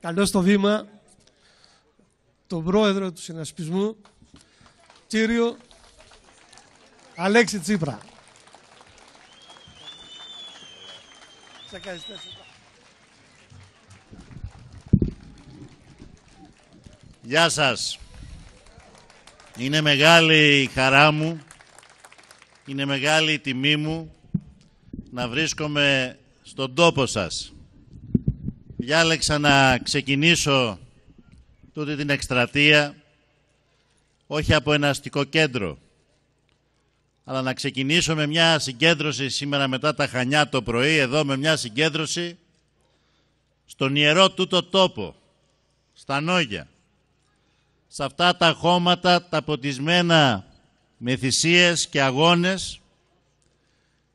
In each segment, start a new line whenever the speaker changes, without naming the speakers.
καλώ στο βήμα τον πρόεδρο του συνασπισμού, κύριο Αλέξη Τσίπρα. Γεια σας. Είναι μεγάλη η χαρά μου, είναι μεγάλη η τιμή μου να βρίσκομαι στον τόπο σας διάλεξα να ξεκινήσω τούτη την εκστρατεία όχι από ένα αστικό κέντρο, αλλά να ξεκινήσω με μια συγκέντρωση σήμερα μετά τα Χανιά το πρωί, εδώ με μια συγκέντρωση στον ιερό τούτο τόπο, στα Νόγια, σε αυτά τα χώματα τα ποτισμένα με θυσίες και αγώνες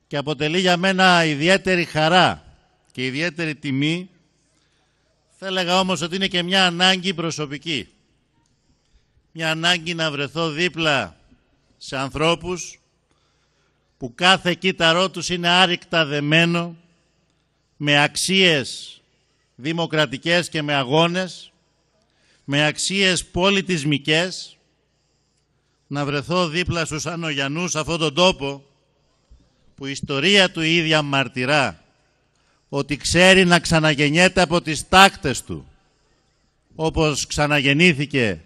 και αποτελεί για μένα ιδιαίτερη χαρά και ιδιαίτερη τιμή θα έλεγα όμως ότι είναι και μια ανάγκη προσωπική. Μια ανάγκη να βρεθώ δίπλα σε ανθρώπους που κάθε κύτταρό τους είναι άρρηκτα δεμένο με αξίες δημοκρατικές και με αγώνες, με αξίες πολιτισμικές, να βρεθώ δίπλα στους Ανογιανούς σε αυτόν τον τόπο που η ιστορία του ίδια μαρτυρά ότι ξέρει να ξαναγεννιέται από τις τάκτες του, όπως ξαναγεννήθηκε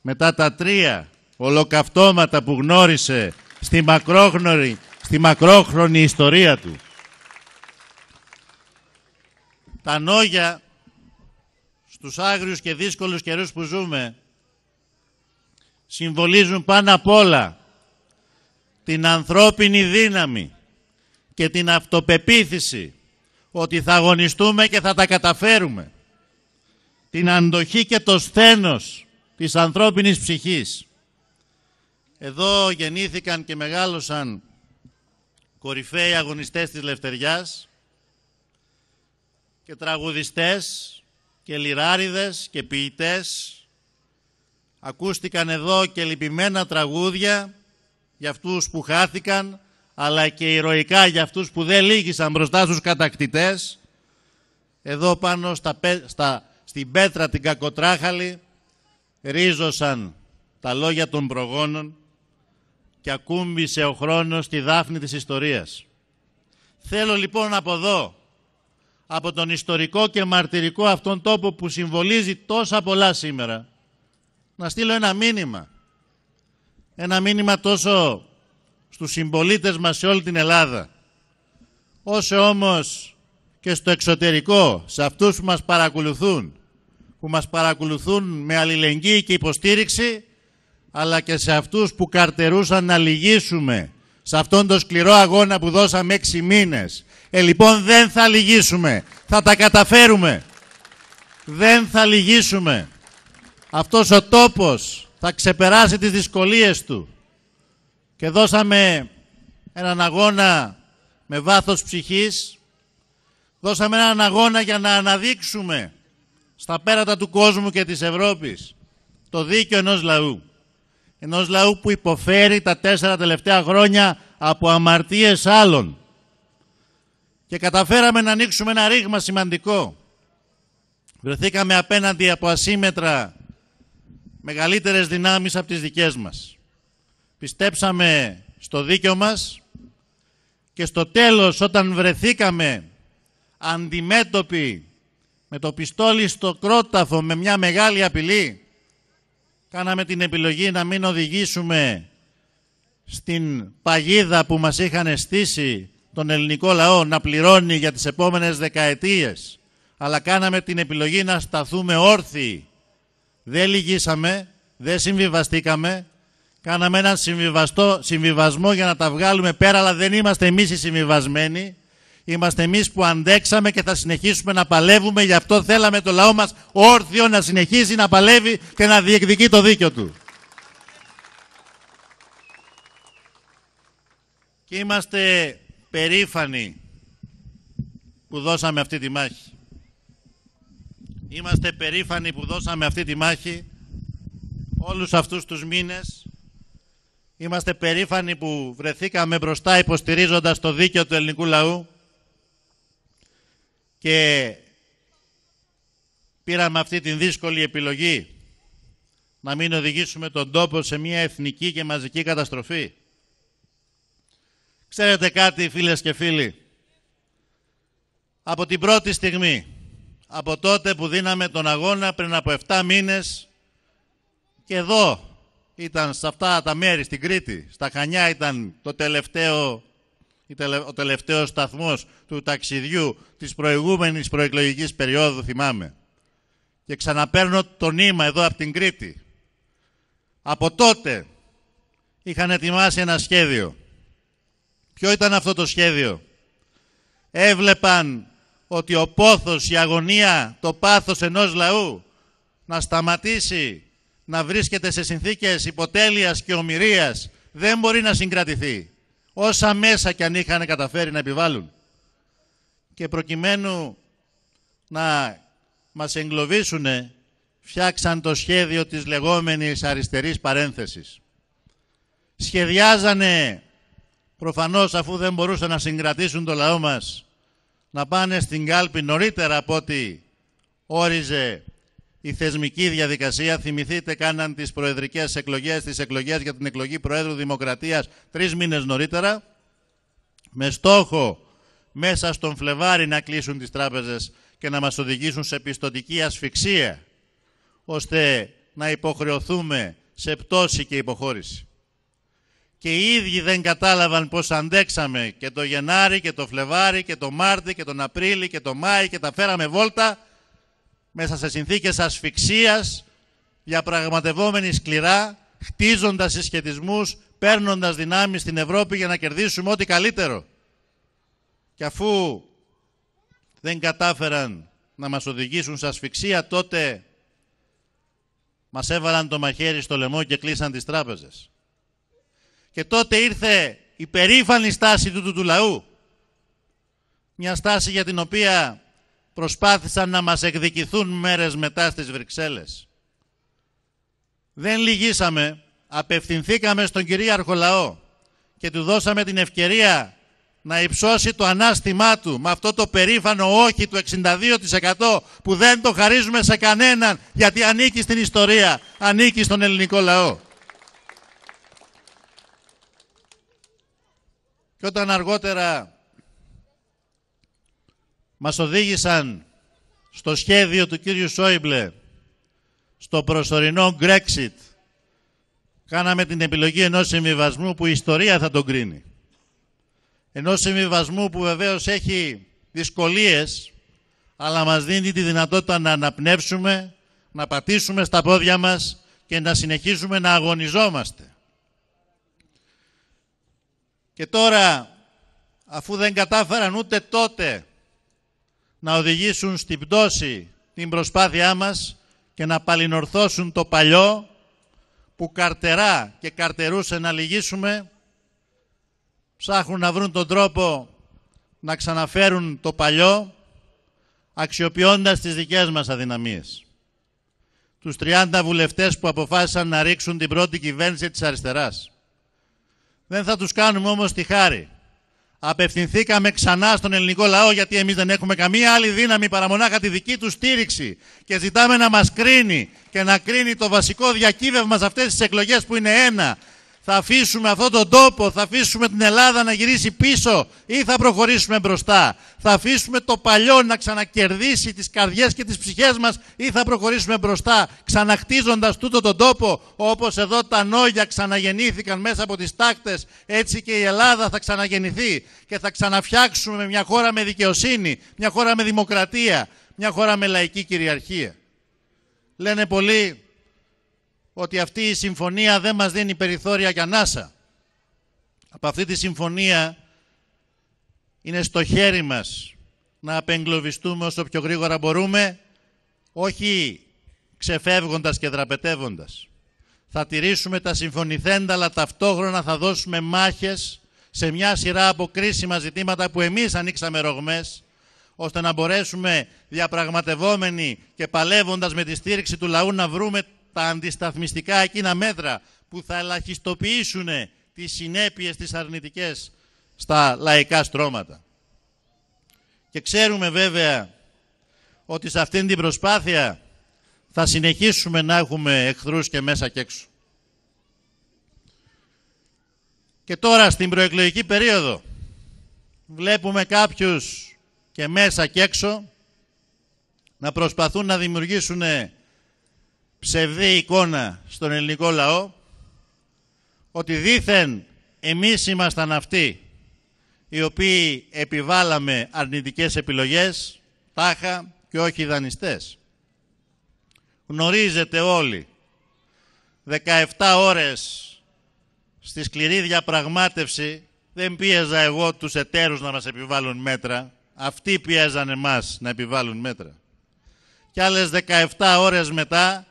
μετά τα τρία ολοκαυτώματα που γνώρισε στη μακρόχρονη, στη μακρόχρονη ιστορία του. Τα νόγια στους άγριους και δύσκολους καιρούς που ζούμε συμβολίζουν πάνω απ' όλα την ανθρώπινη δύναμη και την αυτοπεποίθηση ότι θα αγωνιστούμε και θα τα καταφέρουμε. Την αντοχή και το σθένος της ανθρώπινης ψυχής. Εδώ γεννήθηκαν και μεγάλωσαν κορυφαίοι αγωνιστές της Λευτεριάς και τραγουδιστές και λιράριδες και ποιητές. Ακούστηκαν εδώ και λυπημένα τραγούδια για αυτούς που χάθηκαν, αλλά και ηρωικά για αυτούς που δεν λύγησαν μπροστά στους κατακτητές, εδώ πάνω στα, στα, στην πέτρα την κακοτράχαλη ρίζωσαν τα λόγια των προγόνων και ακούμπησε ο χρόνος τη δάφνη της ιστορίας. Θέλω λοιπόν από εδώ, από τον ιστορικό και μαρτυρικό αυτόν τόπο που συμβολίζει τόσα πολλά σήμερα, να στείλω ένα μήνυμα. Ένα μήνυμα τόσο στους συμπολίτες μας σε όλη την Ελλάδα. Όσο όμως και στο εξωτερικό, σε αυτούς που μας παρακολουθούν, που μας παρακολουθούν με αλληλεγγύη και υποστήριξη, αλλά και σε αυτούς που καρτερούσαν να λυγίσουμε σε αυτόν τον σκληρό αγώνα που δώσαμε έξι μήνες. Ε, λοιπόν, δεν θα λυγίσουμε. Θα τα καταφέρουμε. Δεν θα λυγίσουμε. Αυτός ο τόπος θα ξεπεράσει τις δυσκολίες του και δώσαμε έναν αγώνα με βάθος ψυχής, δώσαμε έναν αγώνα για να αναδείξουμε στα πέρατα του κόσμου και της Ευρώπης το δίκαιο ενός λαού. Ενός λαού που υποφέρει τα τέσσερα τελευταία χρόνια από αμαρτίες άλλων. Και καταφέραμε να ανοίξουμε ένα ρήγμα σημαντικό. Βρεθήκαμε απέναντι από ασύμετρα μεγαλύτερες δυνάμεις από τις δικές μας πιστέψαμε στο δίκαιο μας και στο τέλος όταν βρεθήκαμε αντιμέτωποι με το πιστόλι στο κρόταφο με μια μεγάλη απειλή κάναμε την επιλογή να μην οδηγήσουμε στην παγίδα που μας είχαν στήσει τον ελληνικό λαό να πληρώνει για τις επόμενες δεκαετίες αλλά κάναμε την επιλογή να σταθούμε όρθιοι. Δεν λυγίσαμε, δεν συμβιβαστήκαμε, Κάναμε έναν συμβιβασμό για να τα βγάλουμε πέρα, αλλά δεν είμαστε εμείς οι συμβιβασμένοι. Είμαστε εμείς που αντέξαμε και θα συνεχίσουμε να παλεύουμε. Γι' αυτό θέλαμε το λαό μας όρθιο να συνεχίζει να παλεύει και να διεκδικεί το δίκιο του. Και είμαστε περήφανοι που δώσαμε αυτή τη μάχη. Είμαστε περήφανοι που δώσαμε αυτή τη μάχη όλους αυτούς τους μήνες Είμαστε περήφανοι που βρεθήκαμε μπροστά υποστηρίζοντας το δίκαιο του ελληνικού λαού και πήραμε αυτή την δύσκολη επιλογή να μην οδηγήσουμε τον τόπο σε μια εθνική και μαζική καταστροφή. Ξέρετε κάτι φίλες και φίλοι, από την πρώτη στιγμή, από τότε που δίναμε τον αγώνα πριν από 7 μήνες και εδώ ήταν σε αυτά τα μέρη στην Κρήτη. Στα Χανιά ήταν το τελευταίο, ο τελευταίος σταθμός του ταξιδιού της προηγούμενης προεκλογικής περίοδου, θυμάμαι. Και ξαναπαίρνω το νήμα εδώ από την Κρήτη. Από τότε είχαν ετοιμάσει ένα σχέδιο. Ποιο ήταν αυτό το σχέδιο. Έβλεπαν ότι ο πόθος, η αγωνία, το πάθος ενός λαού να σταματήσει να βρίσκεται σε συνθήκες υποτέλειας και ομοιρίας δεν μπορεί να συγκρατηθεί. Όσα μέσα κι αν είχαν καταφέρει να επιβάλλουν. Και προκειμένου να μας εγκλωβίσουν φτιάξαν το σχέδιο της λεγόμενης αριστερής παρένθεσης. Σχεδιάζανε, προφανώς αφού δεν μπορούσαν να συγκρατήσουν το λαό μας, να πάνε στην κάλπη νωρίτερα από ό,τι όριζε η θεσμική διαδικασία. Θυμηθείτε, κάναν τις προεδρικές εκλογές, τις εκλογές για την εκλογή Προέδρου Δημοκρατίας τρεις μήνες νωρίτερα. Με στόχο μέσα στον Φλεβάρι να κλείσουν τις τράπεζες και να μας οδηγήσουν σε πιστοτική ασφυξία, ώστε να υποχρεωθούμε σε πτώση και υποχώρηση. Και οι ίδιοι δεν κατάλαβαν πώς αντέξαμε και το Γενάρη και το Φλεβάρι και το Μάρτι και τον Απρίλιο και το Μάη και τα φέραμε βόλτα μέσα σε συνθήκες ασφυξίας, διαπραγματευόμενοι σκληρά, χτίζοντας συσχετισμούς, παίρνοντας δυνάμεις στην Ευρώπη για να κερδίσουμε ό,τι καλύτερο. Και αφού δεν κατάφεραν να μας οδηγήσουν σε ασφυξία, τότε μας έβαλαν το μαχαίρι στο λαιμό και κλείσαν τις τράπεζες. Και τότε ήρθε η περήφανη στάση του, του, του λαού. Μια στάση για την οποία προσπάθησαν να μας εκδικηθούν μέρες μετά στις Βρυξέλλες. Δεν λυγίσαμε, απευθυνθήκαμε στον κυρίαρχο λαό και του δώσαμε την ευκαιρία να υψώσει το ανάστημά του με αυτό το περήφανο όχι του 62% που δεν το χαρίζουμε σε κανέναν γιατί ανήκει στην ιστορία, ανήκει στον ελληνικό λαό. Και όταν αργότερα μας οδήγησαν στο σχέδιο του κύριου Σόιμπλε, στο προσωρινό Brexit, κάναμε την επιλογή ενός συμβιβασμού που η ιστορία θα τον κρίνει. Ενός συμβιβασμού που βεβαίως έχει δυσκολίες, αλλά μας δίνει τη δυνατότητα να αναπνεύσουμε, να πατήσουμε στα πόδια μας και να συνεχίζουμε να αγωνιζόμαστε. Και τώρα, αφού δεν κατάφεραν ούτε τότε να οδηγήσουν στην πτώση την προσπάθειά μας και να παλινορθώσουν το παλιό που καρτερά και καρτερούσε να λυγίσουμε, ψάχνουν να βρουν τον τρόπο να ξαναφέρουν το παλιό, αξιοποιώντας τις δικές μας αδυναμίες. Τους 30 βουλευτές που αποφάσισαν να ρίξουν την πρώτη κυβέρνηση της αριστεράς. Δεν θα τους κάνουμε όμως τη χάρη. Απευθυνθήκαμε ξανά στον ελληνικό λαό γιατί εμείς δεν έχουμε καμία άλλη δύναμη παρά μονάχα τη δική του στήριξη και ζητάμε να μας κρίνει και να κρίνει το βασικό διακύβευμα σε αυτές τις εκλογές που είναι ένα θα αφήσουμε αυτόν τον τόπο, θα αφήσουμε την Ελλάδα να γυρίσει πίσω ή θα προχωρήσουμε μπροστά. Θα αφήσουμε το παλιό να ξανακερδίσει τις καρδιές και τις ψυχές μας ή θα προχωρήσουμε μπροστά, ξαναχτίζοντας τούτο τον τόπο, όπως εδώ τα νόγια ξαναγεννήθηκαν μέσα από τις τάκτες έτσι και η Ελλάδα θα ξαναγεννηθεί και θα ξαναφτιάξουμε μια χώρα με δικαιοσύνη, μια χώρα με δημοκρατία, μια χώρα με λαϊκή κυριαρχία. Λένε πολλοί ότι αυτή η συμφωνία δεν μας δίνει περιθώρια για ανάσα. Από αυτή τη συμφωνία είναι στο χέρι μας να απεγκλωβιστούμε όσο πιο γρήγορα μπορούμε, όχι ξεφεύγοντας και δραπετεύοντας. Θα τηρήσουμε τα συμφωνηθέντα, αλλά ταυτόχρονα θα δώσουμε μάχες σε μια σειρά από κρίσιμα ζητήματα που εμείς ανοίξαμε ρογμές, ώστε να μπορέσουμε διαπραγματευόμενοι και παλεύοντας με τη στήριξη του λαού να βρούμε τα αντισταθμιστικά εκείνα μέτρα που θα ελαχιστοποιήσουν τις συνέπειες τις αρνητικές στα λαϊκά στρώματα. Και ξέρουμε βέβαια ότι σε αυτήν την προσπάθεια θα συνεχίσουμε να έχουμε εχθρούς και μέσα και έξω. Και τώρα στην προεκλογική περίοδο βλέπουμε κάποιους και μέσα και έξω να προσπαθούν να δημιουργήσουν ψευδή εικόνα στον ελληνικό λαό ότι δήθεν εμείς ήμασταν αυτοί οι οποίοι επιβάλαμε αρνητικές επιλογές, τάχα και όχι δανειστές. Γνωρίζετε όλοι, 17 ώρες στη σκληρή διαπραγμάτευση δεν πίεζα εγώ τους εταίρους να μας επιβάλλουν μέτρα, αυτοί πιέζαν εμάς να επιβάλλουν μέτρα. Και άλλες 17 ώρες μετά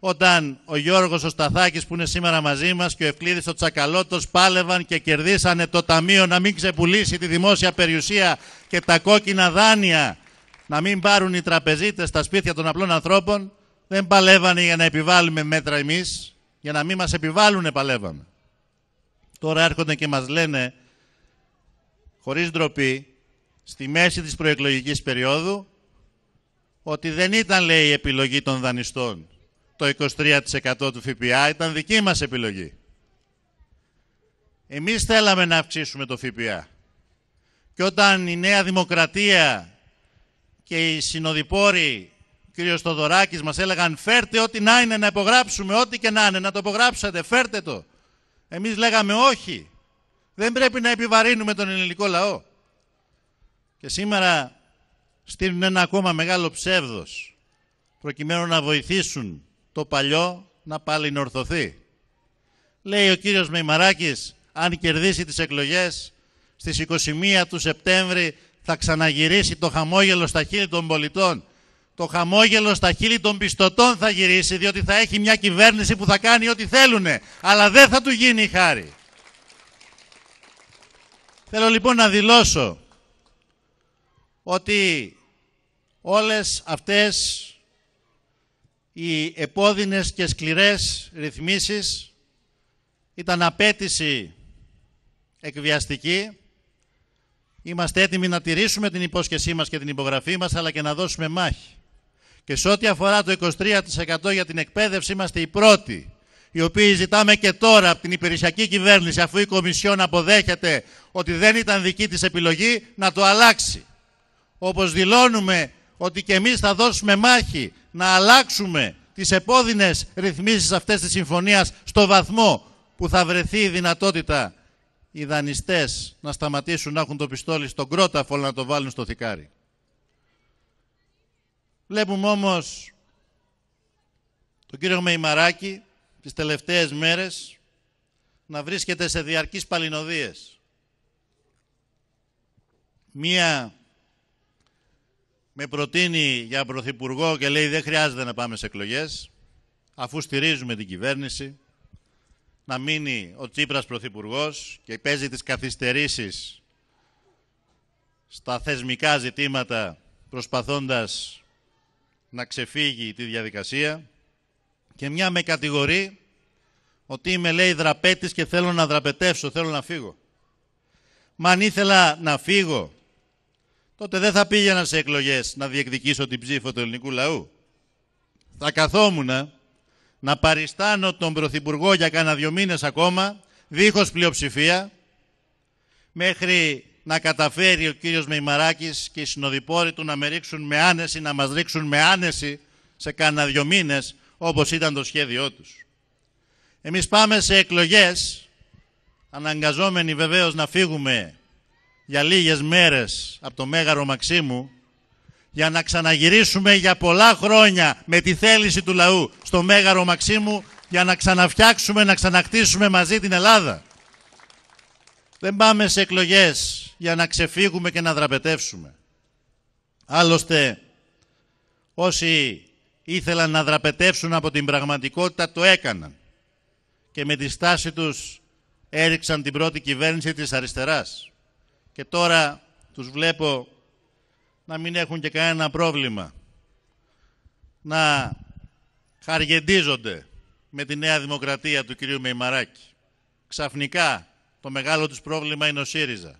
όταν ο Γιώργος ο Σταθάκης που είναι σήμερα μαζί μας και ο Ευκλήδης ο Τσακαλώτος πάλευαν και κερδίσανε το Ταμείο να μην ξεπουλήσει τη δημόσια περιουσία και τα κόκκινα δάνεια να μην πάρουν οι τραπεζίτες στα σπίτια των απλών ανθρώπων, δεν παλεύανε για να επιβάλλουμε μέτρα εμείς, για να μην μας επιβάλλουν παλεύαμε. Τώρα έρχονται και μας λένε, χωρίς ντροπή, στη μέση της προεκλογικής περίοδου, ότι δεν ήταν, λέει, η επιλογή των δανειστών το 23% του ΦΠΑ ήταν δική μας επιλογή. Εμείς θέλαμε να αυξήσουμε το ΦΠΑ. Και όταν η Νέα Δημοκρατία και οι συνοδοιπόροι, ο κύριος Στοδωράκης, μας έλεγαν φέρτε ό,τι να είναι να υπογράψουμε, ό,τι και να είναι, να το υπογράψατε, φέρτε το. Εμείς λέγαμε όχι. Δεν πρέπει να επιβαρύνουμε τον ελληνικό λαό. Και σήμερα στείλουν ένα ακόμα μεγάλο ψεύδος προκειμένου να βοηθήσουν το παλιό να πάλι νορθωθεί. Λέει ο κύριος Μεϊμαράκης, αν κερδίσει τις εκλογές, στις 21 του Σεπτέμβρη θα ξαναγυρίσει το χαμόγελο στα χείλη των πολιτών. Το χαμόγελο στα χείλη των πιστωτών θα γυρίσει, διότι θα έχει μια κυβέρνηση που θα κάνει ό,τι θέλουνε, αλλά δεν θα του γίνει η χάρη. Θέλω λοιπόν να δηλώσω ότι όλες αυτές οι επώδυνες και σκληρές ρυθμίσεις ήταν απέτηση εκβιαστική. Είμαστε έτοιμοι να τηρήσουμε την υπόσχεσή μας και την υπογραφή μας, αλλά και να δώσουμε μάχη. Και σε ό,τι αφορά το 23% για την εκπαίδευση, είμαστε οι πρώτοι, οι οποίοι ζητάμε και τώρα από την υπηρεσιακή κυβέρνηση, αφού η Κομισιόν αποδέχεται ότι δεν ήταν δική της επιλογή, να το αλλάξει. Όπως δηλώνουμε ότι και εμείς θα δώσουμε μάχη να αλλάξουμε τις επώδυνες ρυθμίσεις αυτές της συμφωνίας στο βαθμό που θα βρεθεί η δυνατότητα οι δανειστές να σταματήσουν να έχουν το πιστόλι στον κρόταφο να το βάλουν στο θικάρι. Βλέπουμε όμως τον κύριο Μεϊμαράκη τις τελευταίες μέρες να βρίσκεται σε διαρκείς παλινοδίες. Μία με προτείνει για πρωθυπουργό και λέει δεν χρειάζεται να πάμε σε εκλογές, αφού στηρίζουμε την κυβέρνηση, να μείνει ο Τσίπρας πρωθυπουργός και παίζει τις καθυστερήσεις στα θεσμικά ζητήματα προσπαθώντας να ξεφύγει τη διαδικασία και μια με κατηγορεί ότι είμαι λέει δραπέτης και θέλω να δραπετεύσω, θέλω να φύγω. Μα αν ήθελα να φύγω τότε δεν θα πήγαινα σε εκλογές να διεκδικήσω την ψήφο του ελληνικού λαού. Θα καθόμουνα να παριστάνω τον Πρωθυπουργό για κάνα δυο μήνες ακόμα, δίχως πλειοψηφία, μέχρι να καταφέρει ο κύριος Μεϊμαράκης και οι συνοδοιπόροι του να με ρίξουν με άνεση, να μας ρίξουν με άνεση σε κάνα δυο μήνες, όπως ήταν το σχέδιό τους. Εμείς πάμε σε εκλογές, αναγκαζόμενοι βεβαίως να φύγουμε για λίγες μέρες από το Μέγαρο Μαξίμου για να ξαναγυρίσουμε για πολλά χρόνια με τη θέληση του λαού στο Μέγαρο Μαξίμου για να ξαναφτιάξουμε, να ξανακτήσουμε μαζί την Ελλάδα. Δεν πάμε σε εκλογές για να ξεφύγουμε και να δραπετεύσουμε. Άλλωστε, όσοι ήθελαν να δραπετεύσουν από την πραγματικότητα το έκαναν και με τη στάση τους έριξαν την πρώτη κυβέρνηση της αριστεράς και τώρα τους βλέπω να μην έχουν και κανένα πρόβλημα να χαργεντίζονται με τη νέα δημοκρατία του κυρίου Μεϊμαράκη. Ξαφνικά το μεγάλο τους πρόβλημα είναι ο ΣΥΡΙΖΑ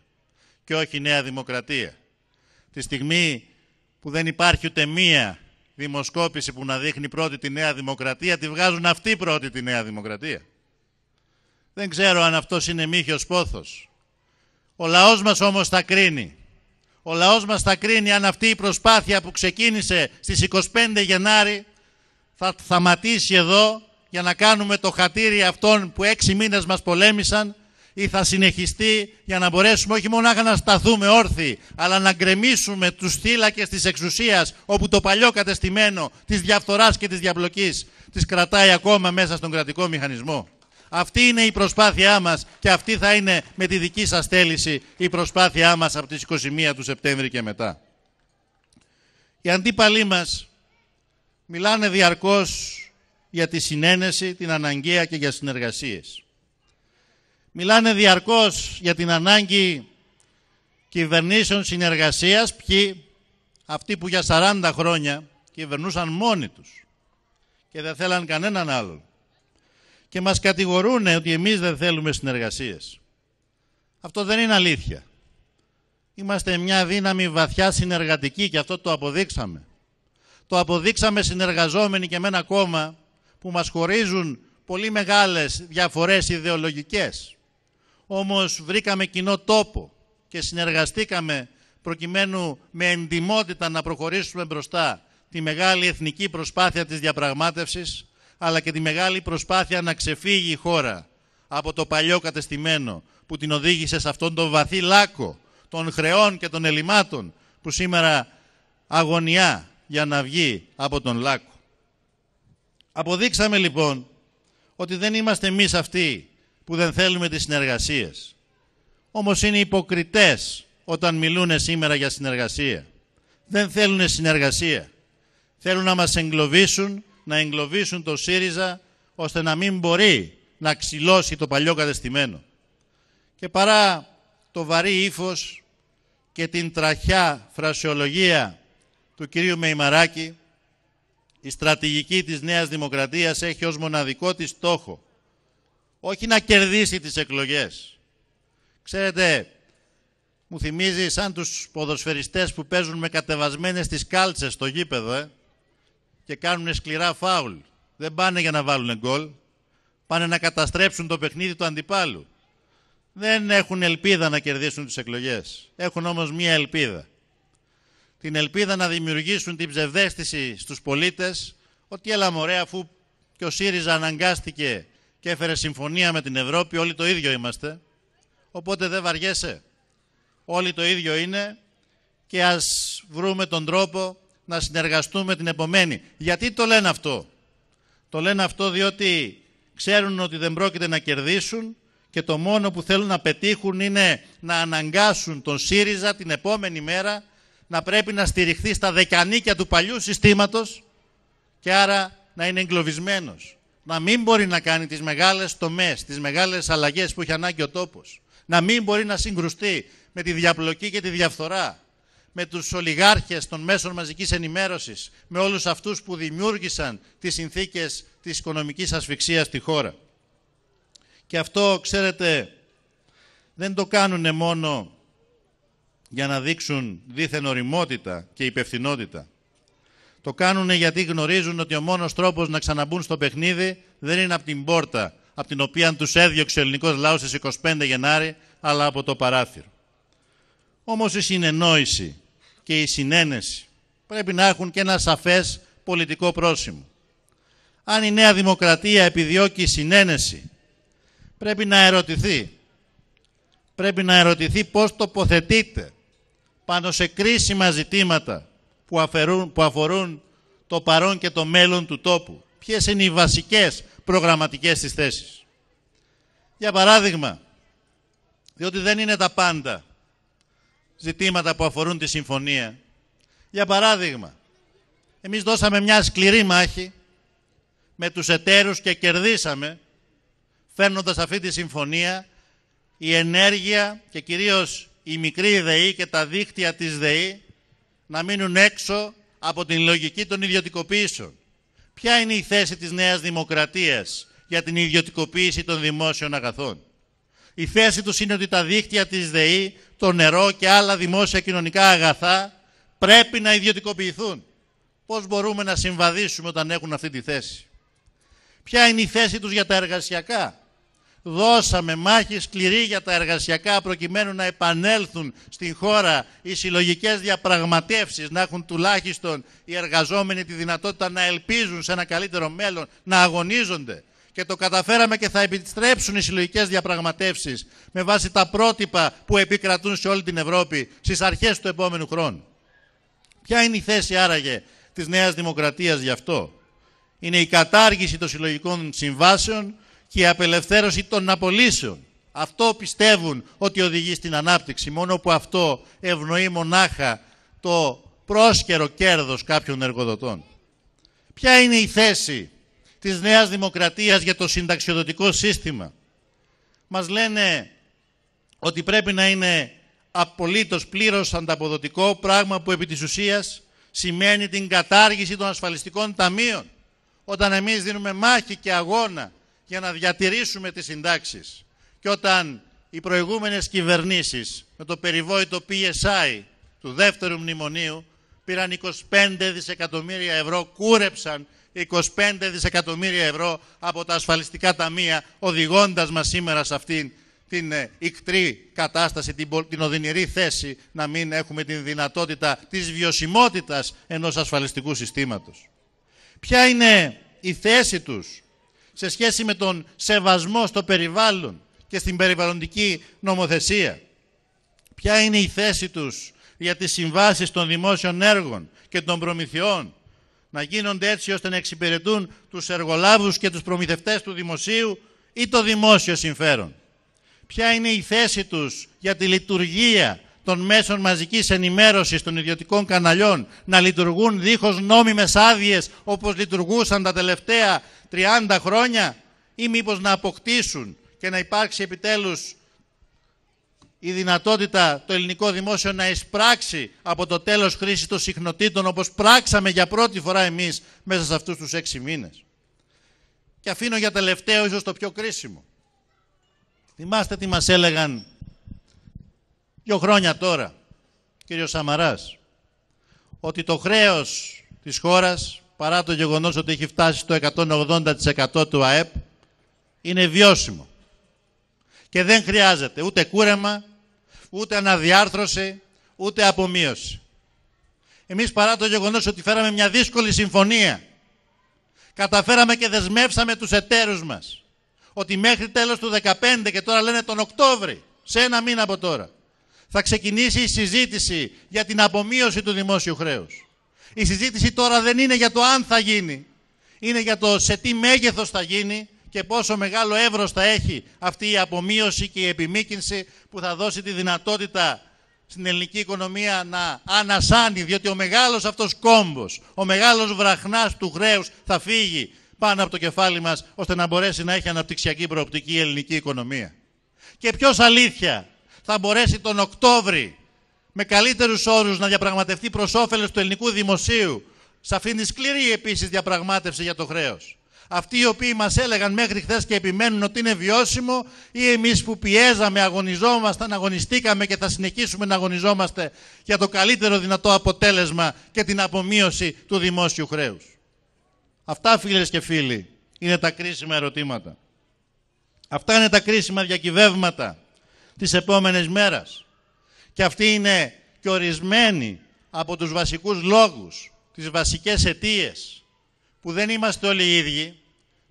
και όχι η νέα δημοκρατία. Τη στιγμή που δεν υπάρχει ούτε μία δημοσκόπηση που να δείχνει πρώτη τη νέα δημοκρατία, τη βγάζουν αυτοί πρώτη τη νέα δημοκρατία. Δεν ξέρω αν αυτός είναι μύχιος πόθος. Ο λαός μας όμως θα κρίνει. Ο λαός μας θα κρίνει αν αυτή η προσπάθεια που ξεκίνησε στις 25 Γενάρη θα σταματήσει εδώ για να κάνουμε το χατήρι αυτών που έξι μήνες μας πολέμησαν ή θα συνεχιστεί για να μπορέσουμε όχι μόνο να σταθούμε όρθιοι, αλλά να γκρεμίσουμε τους θύλακες της εξουσίας, όπου το παλιό κατεστημένο της διαφθοράς και της διαπλοκής τις κρατάει ακόμα μέσα στον κρατικό μηχανισμό. Αυτή είναι η προσπάθειά μας και αυτή θα είναι με τη δική σας θέληση η προσπάθειά μας από τις 21 του Σεπτέμβρη και μετά. Οι αντίπαλοι μας μιλάνε διαρκώς για τη συνένεση, την αναγκαία και για συνεργασίες. Μιλάνε διαρκώς για την ανάγκη κυβερνήσεων συνεργασίας, ποιοι αυτοί που για 40 χρόνια κυβερνούσαν μόνοι τους και δεν θέλαν κανέναν άλλον και μας κατηγορούν ότι εμείς δεν θέλουμε συνεργασίες. Αυτό δεν είναι αλήθεια. Είμαστε μια δύναμη βαθιά συνεργατική και αυτό το αποδείξαμε. Το αποδείξαμε συνεργαζόμενοι και με ένα κόμμα που μας χωρίζουν πολύ μεγάλες διαφορές ιδεολογικές. Όμως βρήκαμε κοινό τόπο και συνεργαστήκαμε προκειμένου με εντιμότητα να προχωρήσουμε μπροστά τη μεγάλη εθνική προσπάθεια της διαπραγμάτευσης αλλά και τη μεγάλη προσπάθεια να ξεφύγει η χώρα από το παλιό κατεστημένο που την οδήγησε σε αυτόν τον βαθύ λάκκο των χρεών και των ελλημάτων που σήμερα αγωνιά για να βγει από τον λάκο. Αποδείξαμε λοιπόν ότι δεν είμαστε εμείς αυτοί που δεν θέλουμε τις συνεργασίες. Όμως είναι υποκριτές όταν μιλούν σήμερα για συνεργασία. Δεν θέλουν συνεργασία. Θέλουν να μας εγκλωβίσουν να εγκλωβίσουν το ΣΥΡΙΖΑ ώστε να μην μπορεί να ξυλώσει το παλιό κατεστημένο. Και παρά το βαρύ ύφος και την τραχιά φρασιολογία του κυρίου Μεϊμαράκη, η στρατηγική της Νέας Δημοκρατίας έχει ως μοναδικό της στόχο όχι να κερδίσει τις εκλογές. Ξέρετε, μου θυμίζει σαν τους ποδοσφαιριστές που παίζουν με κατεβασμένες τις κάλτσες στο γήπεδο, ε και κάνουν σκληρά φάουλ. Δεν πάνε για να βάλουν γκολ. Πάνε να καταστρέψουν το παιχνίδι του αντιπάλου. Δεν έχουν ελπίδα να κερδίσουν τις εκλογές. Έχουν όμως μία ελπίδα. Την ελπίδα να δημιουργήσουν την ψευδέστηση στους πολίτες ότι έλα μωρέ αφού και ο ΣΥΡΙΖΑ αναγκάστηκε και έφερε συμφωνία με την Ευρώπη, όλοι το ίδιο είμαστε. Οπότε δεν βαριέσαι. Όλοι το ίδιο είναι και ας βρούμε τον τρόπο να συνεργαστούμε την επομένη. Γιατί το λένε αυτό. Το λένε αυτό διότι ξέρουν ότι δεν πρόκειται να κερδίσουν και το μόνο που θέλουν να πετύχουν είναι να αναγκάσουν τον ΣΥΡΙΖΑ την επόμενη μέρα να πρέπει να στηριχθεί στα δεκανίκια του παλιού συστήματος και άρα να είναι εγκλωβισμένος. Να μην μπορεί να κάνει τις μεγάλες τομές, τις μεγάλες αλλαγές που έχει ανάγκη ο τόπος. Να μην μπορεί να συγκρουστεί με τη διαπλοκή και τη διαφθορά με τους ολιγάρχες των μέσων μαζικής ενημέρωσης, με όλους αυτούς που δημιούργησαν τις συνθήκες της οικονομικής ασφυξίας στη χώρα. Και αυτό, ξέρετε, δεν το κάνουν μόνο για να δείξουν δίθεν οριμότητα και υπευθυνότητα. Το κάνουν γιατί γνωρίζουν ότι ο μόνος τρόπος να ξαναμπούν στο παιχνίδι δεν είναι από την πόρτα, από την οποία τους έδιωξε ο ελληνικός λαός στις 25 Γενάρη, αλλά από το παράθυρο. Όμως η συνεννόηση και η συνένεση πρέπει να έχουν και ένα σαφές πολιτικό πρόσημο. Αν η Νέα Δημοκρατία επιδιώκει συνένεση, πρέπει να ερωτηθεί. Πρέπει να ερωτηθεί πώς τοποθετείται πάνω σε κρίσιμα ζητήματα που, που αφορούν το παρόν και το μέλλον του τόπου. Ποιες είναι οι βασικές προγραμματικές της θέσεις. Για παράδειγμα, διότι δεν είναι τα πάντα ζητήματα που αφορούν τη συμφωνία. Για παράδειγμα, εμείς δώσαμε μια σκληρή μάχη με τους εταίρους και κερδίσαμε, φέρνοντας αυτή τη συμφωνία, η ενέργεια και κυρίως η μικρή ΔΕΗ και τα δίκτυα της ΔΕΗ να μείνουν έξω από την λογική των ιδιωτικοποίησεων. Ποια είναι η θέση της Νέας Δημοκρατίας για την ιδιωτικοποίηση των δημόσιων αγαθών. Η θέση τους είναι ότι τα δίχτυα της ΔΕΗ, το νερό και άλλα δημόσια κοινωνικά αγαθά πρέπει να ιδιωτικοποιηθούν. Πώς μπορούμε να συμβαδίσουμε όταν έχουν αυτή τη θέση. Ποια είναι η θέση τους για τα εργασιακά. Δώσαμε μάχη σκληρή για τα εργασιακά προκειμένου να επανέλθουν στην χώρα οι συλλογικές διαπραγματεύσεις, να έχουν τουλάχιστον οι εργαζόμενοι τη δυνατότητα να ελπίζουν σε ένα καλύτερο μέλλον, να αγωνίζονται και το καταφέραμε και θα επιστρέψουν οι συλλογικές διαπραγματεύσεις με βάση τα πρότυπα που επικρατούν σε όλη την Ευρώπη στις αρχές του επόμενου χρόνου. Ποια είναι η θέση άραγε της Νέας Δημοκρατίας γι' αυτό. Είναι η κατάργηση των συλλογικών συμβάσεων και η απελευθέρωση των απολύσεων. Αυτό πιστεύουν ότι οδηγεί στην ανάπτυξη, μόνο που αυτό ευνοεί μονάχα το πρόσκαιρο κέρδος κάποιων εργοδοτών. Ποια είναι η θέση της Νέας Δημοκρατίας για το συνταξιοδοτικό σύστημα. Μας λένε ότι πρέπει να είναι απολύτως πλήρως ανταποδοτικό, πράγμα που επί της ουσίας σημαίνει την κατάργηση των ασφαλιστικών ταμείων. Όταν εμείς δίνουμε μάχη και αγώνα για να διατηρήσουμε τις συντάξεις και όταν οι προηγούμενες κυβερνήσεις με το περιβόητο PSI του δεύτερου μνημονίου πήραν 25 δισεκατομμύρια ευρώ, κούρεψαν 25 δισεκατομμύρια ευρώ από τα ασφαλιστικά ταμεία, οδηγώντας μας σήμερα σε αυτήν την ε, ικτρή κατάσταση, την οδυνηρή θέση να μην έχουμε την δυνατότητα της βιωσιμότητας ενός ασφαλιστικού συστήματος. Ποια είναι η θέση τους σε σχέση με τον σεβασμό στο περιβάλλον και στην περιβαλλοντική νομοθεσία. Ποια είναι η θέση τους για τις συμβάσεις των δημόσιων έργων και των προμηθειών να γίνονται έτσι ώστε να εξυπηρετούν τους εργολάβους και τους προμηθευτές του δημοσίου ή το δημόσιο συμφέρον. Ποια είναι η θέση τους για τη λειτουργία των μέσων μαζικής ενημέρωσης των ιδιωτικών καναλιών να λειτουργούν δίχως νόμιμες άδειες όπως λειτουργούσαν τα τελευταία 30 χρόνια ή μήπως να αποκτήσουν και να υπάρξει επιτέλους η δυνατότητα το ελληνικό δημόσιο να εισπράξει από το τέλος χρήση των συχνοτήτων όπως πράξαμε για πρώτη φορά εμείς μέσα σε αυτούς τους έξι μήνες. Και αφήνω για τελευταίο ίσως το πιο κρίσιμο. Θυμάστε τι μας έλεγαν δύο χρόνια τώρα, κύριο Σαμαράς, ότι το χρέος της χώρας, παρά το γεγονός ότι έχει φτάσει στο 180% του ΑΕΠ, είναι βιώσιμο. Και δεν χρειάζεται ούτε κούρεμα, ούτε αναδιάρθρωση, ούτε απομείωση. Εμείς παρά το γεγονός ότι φέραμε μια δύσκολη συμφωνία, καταφέραμε και δεσμεύσαμε τους εταίρους μας, ότι μέχρι τέλος του 2015 και τώρα λένε τον Οκτώβρη, σε ένα μήνα από τώρα, θα ξεκινήσει η συζήτηση για την απομείωση του δημόσιου χρέους. Η συζήτηση τώρα δεν είναι για το αν θα γίνει, είναι για το σε τι μέγεθος θα γίνει και πόσο μεγάλο εύρος θα έχει αυτή η απομείωση και η επιμήκυνση που θα δώσει τη δυνατότητα στην ελληνική οικονομία να ανασάνει, διότι ο μεγάλος αυτός κόμπος, ο μεγάλος βραχνάς του χρέους θα φύγει πάνω από το κεφάλι μας, ώστε να μπορέσει να έχει αναπτυξιακή προοπτική η ελληνική οικονομία. Και ποιος αλήθεια θα μπορέσει τον Οκτώβρη με καλύτερους όρους να διαπραγματευτεί προς όφελες του ελληνικού δημοσίου, σε αυτήν τη σκληρή επίσης διαπραγμάτευση για το χρέος αυτοί οι οποίοι μας έλεγαν μέχρι χθες και επιμένουν ότι είναι βιώσιμο ή εμείς που πιέζαμε, αγωνιζόμασταν, αγωνιστήκαμε και θα συνεχίσουμε να αγωνιζόμαστε για το καλύτερο δυνατό αποτέλεσμα και την απομείωση του δημόσιου χρέους. Αυτά φίλες και φίλοι είναι τα κρίσιμα ερωτήματα. Αυτά είναι τα κρίσιμα διακυβεύματα της επόμενης μέρας. Και αυτοί είναι και ορισμένοι από τους βασικούς λόγους, τις βασικές αιτίες που δεν είμαστε όλοι οι ίδιοι,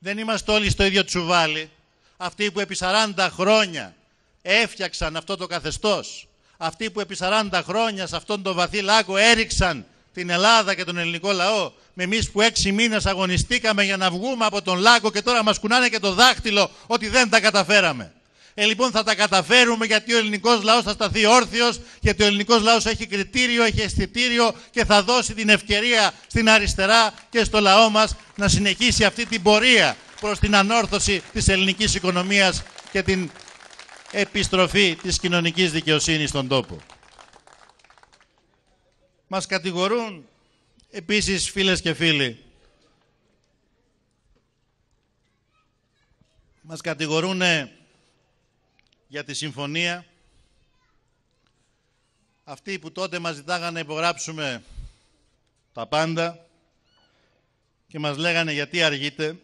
δεν είμαστε όλοι στο ίδιο τσουβάλι. Αυτοί που επί 40 χρόνια έφτιαξαν αυτό το καθεστώς, αυτοί που επί 40 χρόνια σε αυτόν τον βαθύ λάκκο έριξαν την Ελλάδα και τον ελληνικό λαό, με εμείς που έξι μήνες αγωνιστήκαμε για να βγούμε από τον λάκκο και τώρα μας κουνάνε και το δάχτυλο ότι δεν τα καταφέραμε. Ε, λοιπόν, θα τα καταφέρουμε γιατί ο ελληνικός λαός θα σταθεί όρθιος, γιατί ο ελληνικός λαός έχει κριτήριο, έχει αισθητήριο και θα δώσει την ευκαιρία στην αριστερά και στο λαό μας να συνεχίσει αυτή την πορεία προς την ανόρθωση της ελληνικής οικονομίας και την επιστροφή της κοινωνικής δικαιοσύνης στον τόπο. Μας κατηγορούν επίσης φίλες και φίλοι. Μας κατηγορούν για τη συμφωνία. Αυτοί που τότε μας ζητάγανε να υπογράψουμε τα πάντα και μας λέγανε γιατί αργείτε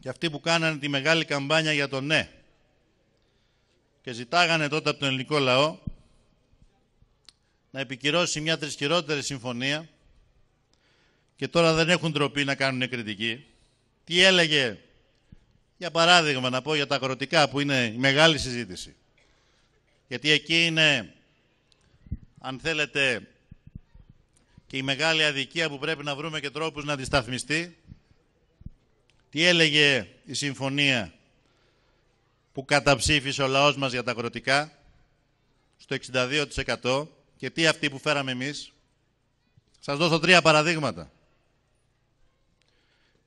και αυτοί που κάνανε τη μεγάλη καμπάνια για το ναι και ζητάγανε τότε από τον ελληνικό λαό να επικυρώσει μια τρισκυρότερη συμφωνία και τώρα δεν έχουν τροπή να κάνουν κριτική. Τι έλεγε για παράδειγμα, να πω για τα αγροτικά που είναι η μεγάλη συζήτηση. Γιατί εκεί είναι, αν θέλετε, και η μεγάλη αδικία που πρέπει να βρούμε και τρόπους να αντισταθμιστεί. Τι έλεγε η συμφωνία που καταψήφισε ο λαός μας για τα αγροτικά στο 62% και τι αυτή που φέραμε εμείς. Σας δώσω τρία παραδείγματα.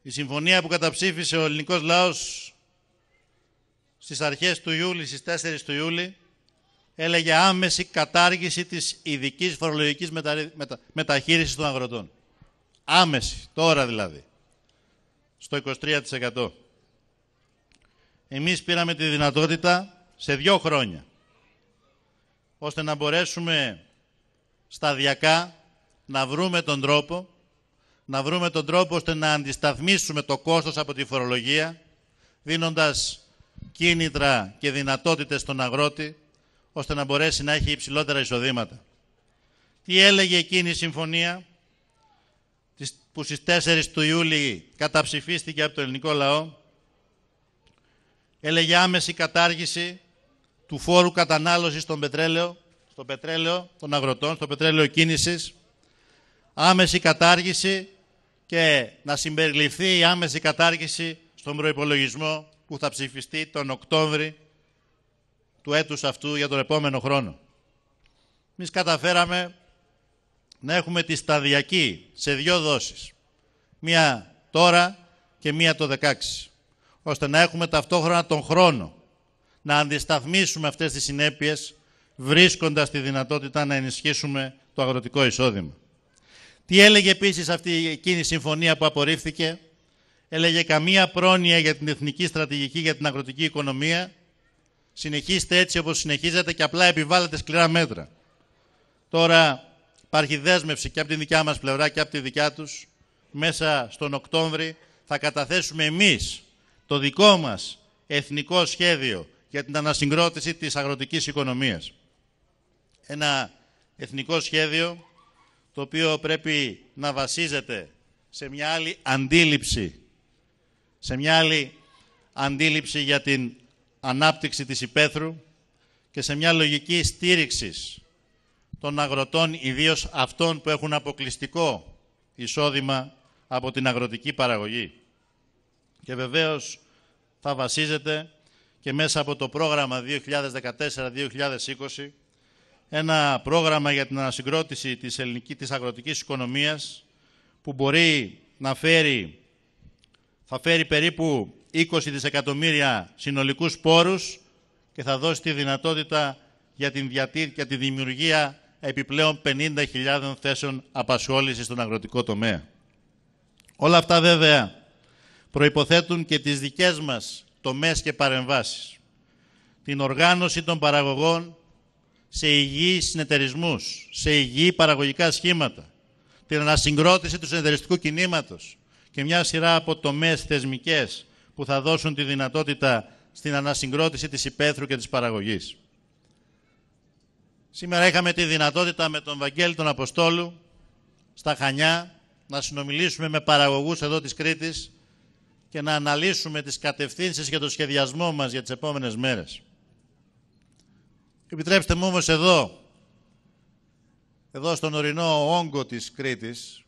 Η συμφωνία που καταψήφισε ο ελληνικός λαός στις αρχές του Ιούλη, στις 4 του Ιούλη, έλεγε άμεση κατάργηση της ειδικής φορολογικής μετα... μεταχείρισης των αγροτών. Άμεση, τώρα δηλαδή, στο 23%. Εμείς πήραμε τη δυνατότητα σε δύο χρόνια, ώστε να μπορέσουμε σταδιακά να βρούμε τον τρόπο να βρούμε τον τρόπο ώστε να αντισταθμίσουμε το κόστος από τη φορολογία, δίνοντας κίνητρα και δυνατότητες στον αγρότη, ώστε να μπορέσει να έχει υψηλότερα εισοδήματα. Τι έλεγε εκείνη η συμφωνία που στις 4 του Ιούλη καταψηφίστηκε από το ελληνικό λαό, έλεγε άμεση κατάργηση του φόρου κατανάλωσης στον πετρέλαιο, στο πετρέλαιο των αγροτών, στο πετρέλαιο κίνησης, άμεση κατάργηση και να συμπεριληφθεί η άμεση κατάργηση στον προϋπολογισμό που θα ψηφιστεί τον Οκτώβρη του έτους αυτού για τον επόμενο χρόνο. Εμείς καταφέραμε να έχουμε τη σταδιακή σε δύο δόσεις. Μία τώρα και μία το 16. Ώστε να έχουμε ταυτόχρονα τον χρόνο να αντισταθμίσουμε αυτές τις συνέπειες βρίσκοντας τη δυνατότητα να ενισχύσουμε το αγροτικό εισόδημα. Τι έλεγε επίσης αυτή εκείνη η συμφωνία που απορρίφθηκε. Έλεγε καμία πρόνοια για την εθνική στρατηγική για την αγροτική οικονομία. Συνεχίστε έτσι όπως συνεχίζετε και απλά επιβάλλετε σκληρά μέτρα. Τώρα υπάρχει δέσμευση και από τη δικιά μας πλευρά και από τη δικιά τους. Μέσα στον Οκτώβρη θα καταθέσουμε εμείς το δικό μας εθνικό σχέδιο για την ανασυγκρότηση της αγροτικής οικονομίας. Ένα εθνικό σχέδιο το οποίο πρέπει να βασίζεται σε μια άλλη αντίληψη, σε μια άλλη αντίληψη για την ανάπτυξη της υπαίθρου και σε μια λογική στήριξης των αγροτών, ιδίως αυτών που έχουν αποκλειστικό εισόδημα από την αγροτική παραγωγή. Και βεβαίως θα βασίζεται και μέσα από το πρόγραμμα 2014-2020 ένα πρόγραμμα για την ανασυγκρότηση της ελληνικής της αγροτικής οικονομίας που μπορεί να φέρει, θα φέρει περίπου 20 δισεκατομμύρια συνολικούς πόρους και θα δώσει τη δυνατότητα για, την διατή, για τη δημιουργία επιπλέον 50.000 θέσεων απασχόλησης στον αγροτικό τομέα. Όλα αυτά βέβαια προϋποθέτουν και τις δικές μας τομές και παρεμβάσεις. Την οργάνωση των παραγωγών σε υγιείς συνεταιρισμούς, σε υγιή παραγωγικά σχήματα, την ανασυγκρότηση του συνεταιριστικού κινήματος και μια σειρά από τομές θεσμικές που θα δώσουν τη δυνατότητα στην ανασυγκρότηση της υπαίθρου και της παραγωγής. Σήμερα είχαμε τη δυνατότητα με τον Βαγγέλη τον Αποστόλου στα Χανιά να συνομιλήσουμε με παραγωγούς εδώ της Κρήτης και να αναλύσουμε τις κατευθύνσεις για το σχεδιασμό μας για τις επόμενες μέρες. Επιτρέψτε μου όμως εδώ, εδώ στον ορεινό όγκο της Κρήτης,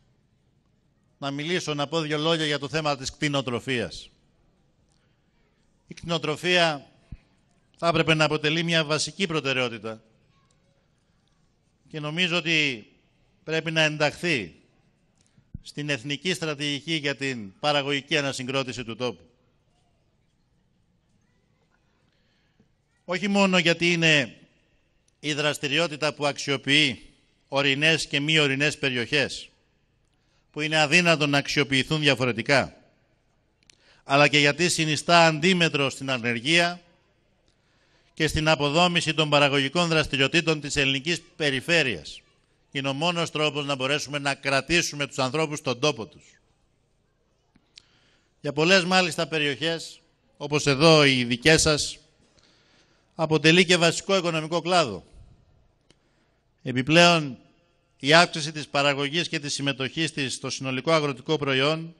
να μιλήσω, να πω δύο λόγια για το θέμα της κτηνοτροφίας. Η κτηνοτροφία θα έπρεπε να αποτελεί μια βασική προτεραιότητα και νομίζω ότι πρέπει να ενταχθεί στην Εθνική Στρατηγική για την Παραγωγική Ανασυγκρότηση του Τόπου. Όχι μόνο γιατί είναι η δραστηριότητα που αξιοποιεί ορεινές και μη ορεινές περιοχές, που είναι αδύνατο να αξιοποιηθούν διαφορετικά, αλλά και γιατί συνιστά αντίμετρο στην ανεργία και στην αποδόμηση των παραγωγικών δραστηριοτήτων της ελληνικής περιφέρειας. Είναι ο μόνος τρόπος να μπορέσουμε να κρατήσουμε τους ανθρώπους στον τόπο τους. Για πολλές μάλιστα περιοχές, όπως εδώ οι δικές σας, αποτελεί και βασικό οικονομικό κλάδο. Επιπλέον, η αύξηση της παραγωγής και της συμμετοχής της στο συνολικό αγροτικό προϊόν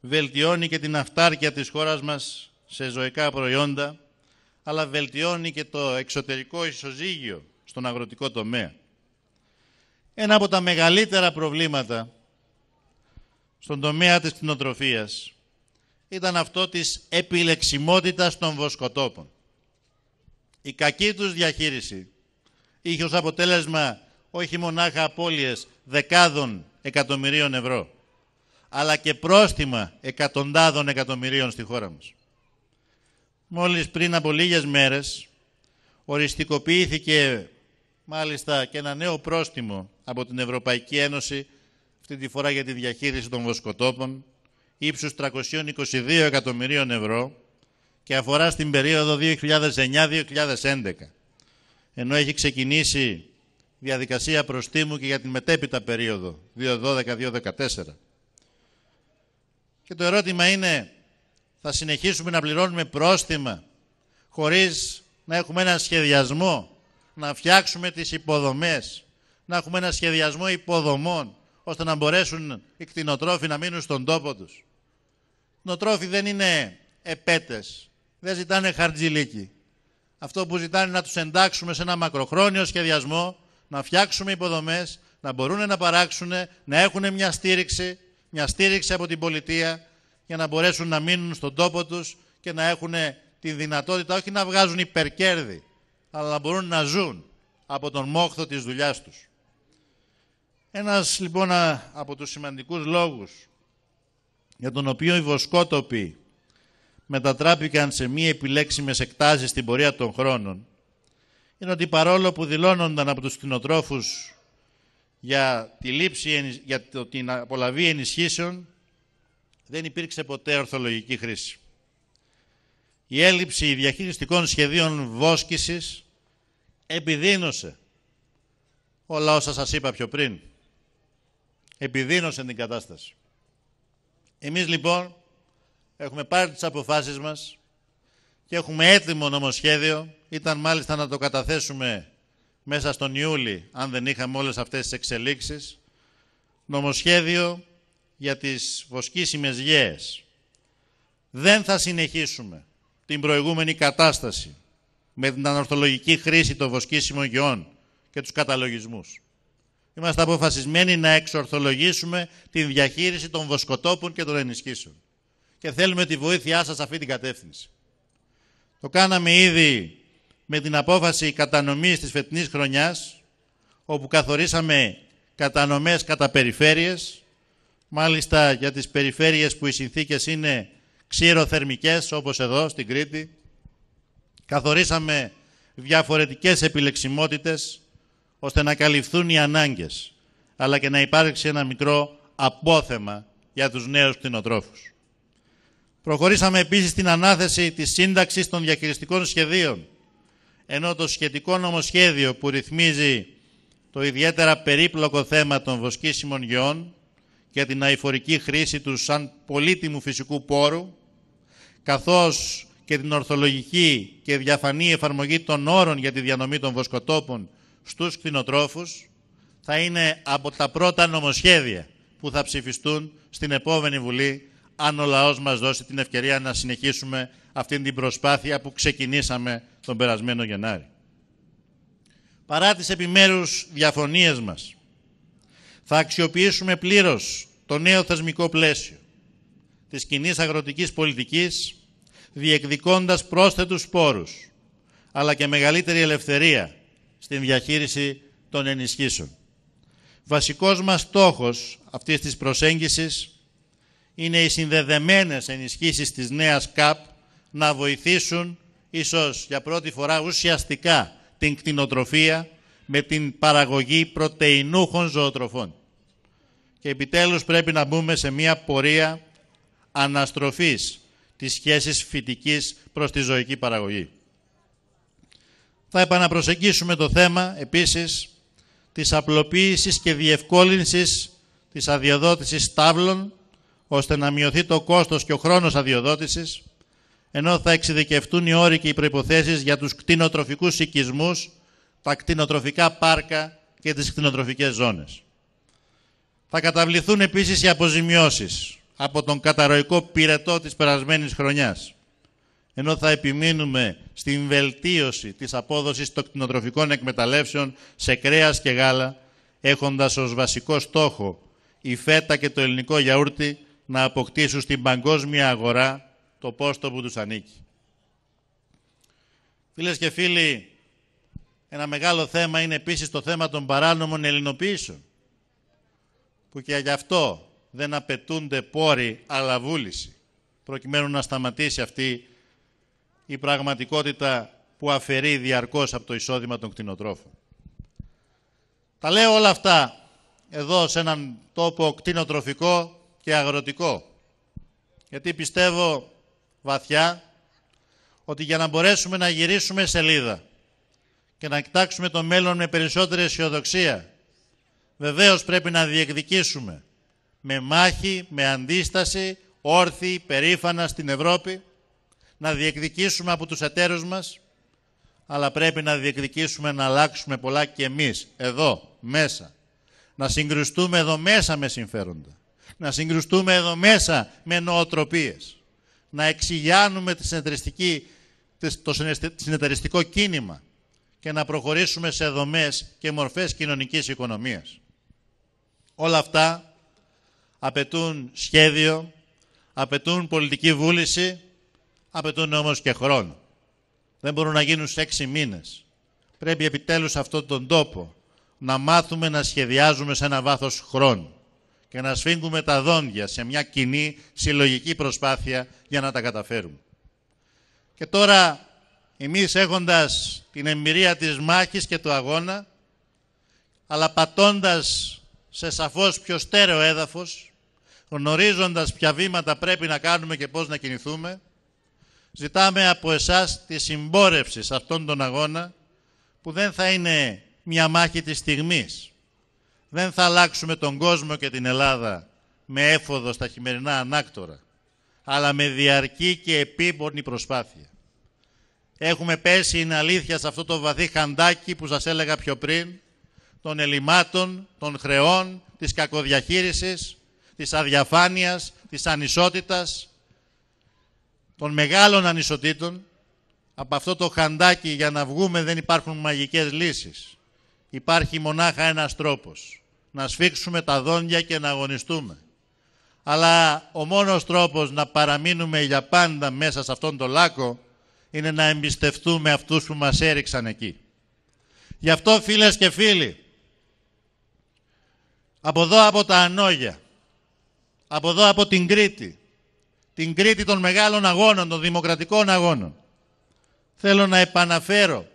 βελτιώνει και την αυτάρκεια της χώρας μας σε ζωικά προϊόντα, αλλά βελτιώνει και το εξωτερικό ισοζύγιο στον αγροτικό τομέα. Ένα από τα μεγαλύτερα προβλήματα στον τομέα της κτηνοτροφίας ήταν αυτό της επιλεξιμότητας των βοσκοτόπων. Η κακή τους διαχείριση είχε ως αποτέλεσμα όχι μονάχα απώλειες δεκάδων εκατομμυρίων ευρώ, αλλά και πρόστιμα εκατοντάδων εκατομμυρίων στη χώρα μας. Μόλις πριν από λίγες μέρες οριστικοποιήθηκε μάλιστα και ένα νέο πρόστιμο από την Ευρωπαϊκή Ένωση, αυτή τη φορά για τη διαχείριση των βοσκοτόπων, ύψους 322 εκατομμυρίων ευρώ και αφορά στην περίοδο 2009-2011 ενώ έχει ξεκινήσει διαδικασία προστίμου και για την μετέπειτα περίοδο, 2012-2014. Και το ερώτημα είναι, θα συνεχίσουμε να πληρώνουμε πρόστιμα χωρίς να έχουμε ένα σχεδιασμό, να φτιάξουμε τις υποδομές, να έχουμε ένα σχεδιασμό υποδομών, ώστε να μπορέσουν οι κτηνοτρόφοι να μείνουν στον τόπο τους. Οι κτηνοτρόφοι δεν είναι επέτες, δεν ζητάνε χαρτζηλίκι. Αυτό που ζητάνε να τους εντάξουμε σε ένα μακροχρόνιο σχεδιασμό, να φτιάξουμε υποδομές, να μπορούν να παράξουν, να έχουν μια στήριξη, μια στήριξη από την πολιτεία για να μπορέσουν να μείνουν στον τόπο τους και να έχουν τη δυνατότητα όχι να βγάζουν υπερκέρδη, αλλά να μπορούν να ζουν από τον μόχθο της δουλειάς τους. Ένας λοιπόν από τους σημαντικούς λόγους για τον οποίο οι βοσκότοποι μετατράπηκαν σε μη επιλέξιμες εκτάσεις στην πορεία των χρόνων είναι ότι παρόλο που δηλώνονταν από τους κτηνοτρόφους για, τη λήψη, για την απολαβή ενισχύσεων δεν υπήρξε ποτέ ορθολογική χρήση. Η έλλειψη διαχειριστικών σχεδίων βόσκησης επιδίνωσε όλα όσα σας είπα πιο πριν. Επιδίνωσε την κατάσταση. Εμείς λοιπόν Έχουμε πάρει τις αποφάσεις μας και έχουμε έτοιμο νομοσχέδιο. Ήταν μάλιστα να το καταθέσουμε μέσα στον Ιούλη, αν δεν είχαμε όλες αυτές τις εξελίξεις. Νομοσχέδιο για τις βοσκήσιμες γέες. Δεν θα συνεχίσουμε την προηγούμενη κατάσταση με την αναρθολογική χρήση των βοσκήσιμων γεών και τους καταλογισμούς. Είμαστε αποφασισμένοι να εξορθολογήσουμε την διαχείριση των βοσκοτόπων και των ενισχύσεων και θέλουμε τη βοήθειά σας σε αυτή την κατεύθυνση. Το κάναμε ήδη με την απόφαση κατανομής της φετινής χρονιάς, όπου καθορίσαμε κατανομές κατά περιφέρειες, μάλιστα για τις περιφέρειες που οι συνθήκες είναι ξηροθερμικές, όπως εδώ στην Κρήτη. Καθορίσαμε διαφορετικές επιλεξιμότητες, ώστε να καλυφθούν οι ανάγκες, αλλά και να υπάρξει ένα μικρό απόθεμα για τους νέους κτηνοτρόφους. Προχωρήσαμε επίσης στην ανάθεση της σύνταξης των διαχειριστικών σχεδίων, ενώ το σχετικό νομοσχέδιο που ρυθμίζει το ιδιαίτερα περίπλοκο θέμα των βοσκήσιμων γεών και την αηφορική χρήση του σαν πολύτιμου φυσικού πόρου, καθώς και την ορθολογική και διαφανή εφαρμογή των όρων για τη διανομή των βοσκοτόπων στους κτηνοτρόφους, θα είναι από τα πρώτα νομοσχέδια που θα ψηφιστούν στην επόμενη Βουλή αν ο λαός μας δώσει την ευκαιρία να συνεχίσουμε αυτή την προσπάθεια που ξεκινήσαμε τον περασμένο Γενάρη. Παρά τις επιμέρους διαφωνίες μας, θα αξιοποιήσουμε πλήρως το νέο θεσμικό πλαίσιο της κοινή αγροτικής πολιτικής, διεκδικώντας πρόσθετους πόρους, αλλά και μεγαλύτερη ελευθερία στην διαχείριση των ενισχύσεων. Βασικός μας στόχος αυτής της προσέγγισης είναι οι συνδεδεμένες ενισχύσεις της νέας ΚΑΠ να βοηθήσουν ίσως για πρώτη φορά ουσιαστικά την κτηνοτροφία με την παραγωγή πρωτεϊνούχων ζωοτροφών. Και επιτέλους πρέπει να μπούμε σε μια πορεία αναστροφής της σχέσης φυτικής προς τη ζωική παραγωγή. Θα επαναπροσεγγίσουμε το θέμα επίσης της απλοποίησης και διευκόλυνσης της αδειοδότησης τάβλων ώστε να μειωθεί το κόστος και ο χρόνος αδειοδότησης, ενώ θα εξειδικευτούν οι όροι και οι προϋποθέσεις για τους κτηνοτροφικούς οικισμούς, τα κτηνοτροφικά πάρκα και τις κτηνοτροφικές ζώνες. Θα καταβληθούν επίσης οι αποζημιώσεις από τον καταρροϊκό πυρετό της περασμένης χρονιάς, ενώ θα επιμείνουμε στην βελτίωση της απόδοσης των κτηνοτροφικών εκμεταλλεύσεων σε κρέας και γάλα, έχοντας ως βασικό στόχο η φέτα και το ελληνικό γιαούρτι να αποκτήσουν στην παγκόσμια αγορά το πόστο που τους ανήκει. Φίλες και φίλοι, ένα μεγάλο θέμα είναι επίσης το θέμα των παράνομων ελληνοποίησεων, που και γι' αυτό δεν απαιτούνται πόροι αλλά βούληση, προκειμένου να σταματήσει αυτή η πραγματικότητα που αφαιρεί διαρκώς από το εισόδημα των κτηνοτρόφων. Τα λέω όλα αυτά εδώ σε έναν τόπο κτηνοτροφικό και αγροτικό. Γιατί πιστεύω βαθιά ότι για να μπορέσουμε να γυρίσουμε σελίδα και να κοιτάξουμε το μέλλον με περισσότερη αισιοδοξία, βεβαίως πρέπει να διεκδικήσουμε με μάχη, με αντίσταση, όρθιοι, περήφανα στην Ευρώπη, να διεκδικήσουμε από τους εταίρους μας, αλλά πρέπει να διεκδικήσουμε να αλλάξουμε πολλά και εμείς, εδώ, μέσα. Να συγκρουστούμε εδώ μέσα με συμφέροντα να συγκρουστούμε εδώ μέσα με νοοτροπίες, να εξηγιάνουμε τη το συνεταιριστικό κίνημα και να προχωρήσουμε σε δομές και μορφές κοινωνικής οικονομίας. Όλα αυτά απαιτούν σχέδιο, απαιτούν πολιτική βούληση, απαιτούν όμως και χρόνο. Δεν μπορούν να γίνουν σε έξι μήνες. Πρέπει επιτέλους αυτόν τον τόπο να μάθουμε να σχεδιάζουμε σε ένα βάθος χρόνου και να σφίγγουμε τα δόντια σε μια κοινή συλλογική προσπάθεια για να τα καταφέρουμε. Και τώρα εμείς έχοντας την εμπειρία της μάχης και του αγώνα, αλλά πατώντας σε σαφώς πιο στέρεο έδαφος, γνωρίζοντας ποια βήματα πρέπει να κάνουμε και πώς να κινηθούμε, ζητάμε από εσάς τη συμπόρευση σε αυτόν τον αγώνα, που δεν θα είναι μια μάχη της στιγμής, δεν θα αλλάξουμε τον κόσμο και την Ελλάδα με έφοδο στα χειμερινά ανάκτορα, αλλά με διαρκή και επίπονη προσπάθεια. Έχουμε πέσει, είναι αλήθεια, σε αυτό το βαθύ χαντάκι που σας έλεγα πιο πριν, των ελλημάτων, των χρεών, της κακοδιαχείρισης, της αδιαφάνειας, της ανισότητας, των μεγάλων ανισοτήτων. Από αυτό το χαντάκι για να βγούμε δεν υπάρχουν μαγικές λύσεις. Υπάρχει μονάχα ένας τρόπος να σφίξουμε τα δόντια και να αγωνιστούμε. Αλλά ο μόνος τρόπος να παραμείνουμε για πάντα μέσα σε αυτόν τον λάκο είναι να εμπιστευτούμε αυτούς που μας έριξαν εκεί. Γι' αυτό φίλες και φίλοι, από εδώ από τα Ανόγια, από εδώ από την Κρήτη, την Κρήτη των μεγάλων αγώνων, των δημοκρατικών αγώνων, θέλω να επαναφέρω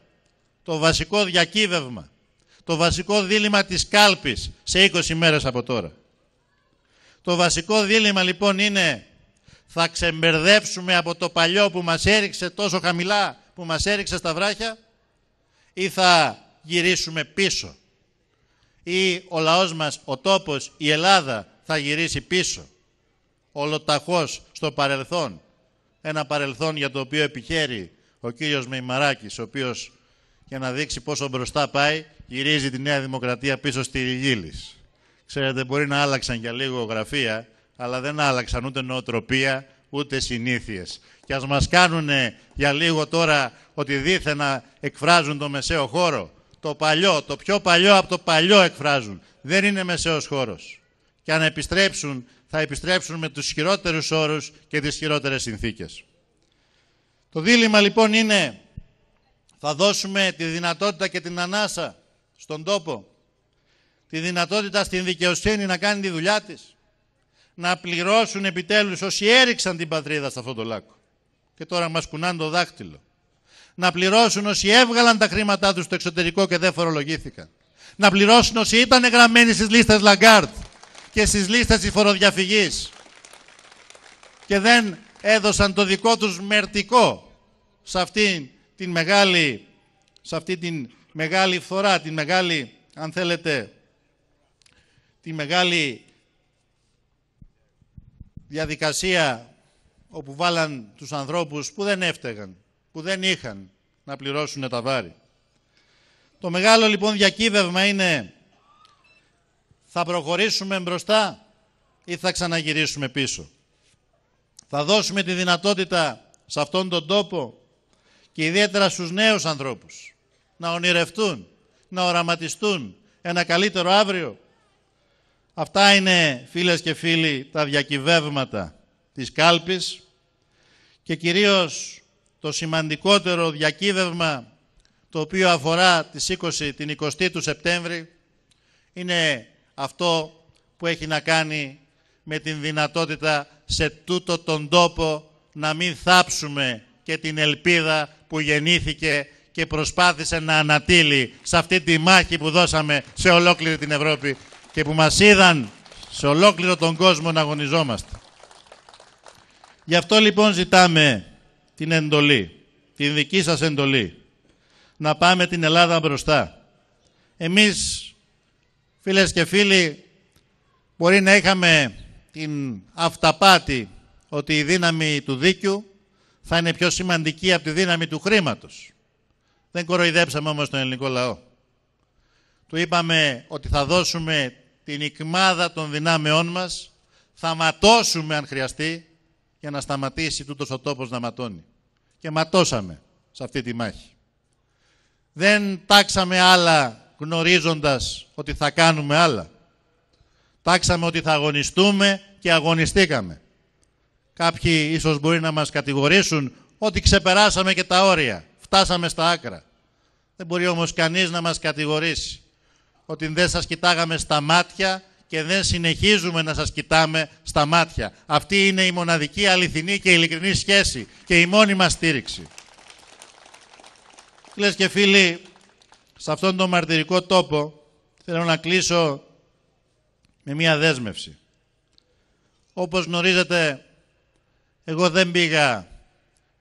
το βασικό διακύβευμα το βασικό δίλημα της κάλπης σε 20 μέρες από τώρα. Το βασικό δίλημα λοιπόν είναι θα ξεμπερδέψουμε από το παλιό που μας έριξε τόσο χαμηλά που μας έριξε στα βράχια ή θα γυρίσουμε πίσω ή ο λαός μας, ο τόπος, η Ελλάδα θα γυρίσει πίσω ολοταχώς στο παρελθόν ένα παρελθόν για το οποίο επιχαίρει ο κύριος Μεϊμαράκης ο οποίος για να δείξει πόσο μπροστά πάει, γυρίζει τη Νέα Δημοκρατία πίσω στη Γύλης. Ξέρετε, μπορεί να άλλαξαν για λίγο γραφεία, αλλά δεν άλλαξαν ούτε νοοτροπία, ούτε συνήθειες. Και ας μας κάνουν για λίγο τώρα ότι δίθεν να εκφράζουν το μεσαίο χώρο. Το παλιό, το πιο παλιό από το παλιό εκφράζουν. Δεν είναι μεσαίος χώρος. Και αν επιστρέψουν, θα επιστρέψουν με τους χειρότερους όρους και τις χειρότερες συνθήκες. Το δίλημα λοιπόν είναι θα δώσουμε τη δυνατότητα και την ανάσα στον τόπο. Τη δυνατότητα στην δικαιοσύνη να κάνει τη δουλειά της. Να πληρώσουν επιτέλους όσοι έριξαν την πατρίδα σε αυτό το λάκκο. Και τώρα μας κουνάνε το δάχτυλο. Να πληρώσουν όσοι έβγαλαν τα χρήματά τους στο εξωτερικό και δεν φορολογήθηκαν. Να πληρώσουν όσοι ήταν γραμμένοι στις λίστες Λαγκάρτ και στις λίστες της φοροδιαφυγής. Και δεν έδωσαν το δικό τους μερτικό σε αυτήν την μεγάλη, σε αυτή την μεγάλη φθορά, την μεγάλη, αν θέλετε, τη μεγάλη διαδικασία όπου βάλαν τους ανθρώπους που δεν έφταιγαν, που δεν είχαν να πληρώσουν τα βάρη. Το μεγάλο λοιπόν διακύβευμα είναι θα προχωρήσουμε μπροστά ή θα ξαναγυρίσουμε πίσω. Θα δώσουμε τη δυνατότητα σε αυτόν τον τόπο και ιδιαίτερα στους νέους ανθρώπους να ονειρευτούν, να οραματιστούν ένα καλύτερο αύριο. Αυτά είναι φίλες και φίλοι τα διακυβεύματα της κάλπης και κυρίως το σημαντικότερο διακύβευμα το οποίο αφορά τις 20, την 20η του Σεπτέμβρη είναι αυτό που έχει να κάνει με την δυνατότητα σε τούτο τον τόπο να μην θάψουμε και την ελπίδα που γεννήθηκε και προσπάθησε να ανατείλει σε αυτή τη μάχη που δώσαμε σε ολόκληρη την Ευρώπη και που μας είδαν σε ολόκληρο τον κόσμο να αγωνιζόμαστε. Γι' αυτό λοιπόν ζητάμε την εντολή, την δική σας εντολή, να πάμε την Ελλάδα μπροστά. Εμείς, φίλες και φίλοι, μπορεί να είχαμε την αυταπάτη ότι η δύναμη του δίκαιου θα είναι πιο σημαντική από τη δύναμη του χρήματος. Δεν κοροϊδέψαμε όμως τον ελληνικό λαό. Του είπαμε ότι θα δώσουμε την ικμάδα των δυνάμεών μας, θα ματώσουμε αν χρειαστεί, για να σταματήσει τούτος ο τόπος να ματώνει. Και ματώσαμε σε αυτή τη μάχη. Δεν τάξαμε άλλα γνωρίζοντας ότι θα κάνουμε άλλα. Τάξαμε ότι θα αγωνιστούμε και αγωνιστήκαμε. Κάποιοι ίσως μπορεί να μας κατηγορήσουν ότι ξεπεράσαμε και τα όρια, φτάσαμε στα άκρα. Δεν μπορεί όμως κανείς να μας κατηγορήσει ότι δεν σας κοιτάγαμε στα μάτια και δεν συνεχίζουμε να σας κοιτάμε στα μάτια. Αυτή είναι η μοναδική αληθινή και ειλικρινή σχέση και η μόνη μας στήριξη. Φίλες και φίλοι, σε αυτόν τον μαρτυρικό τόπο θέλω να κλείσω με μία δέσμευση. Όπως γνωρίζετε, εγώ δεν πήγα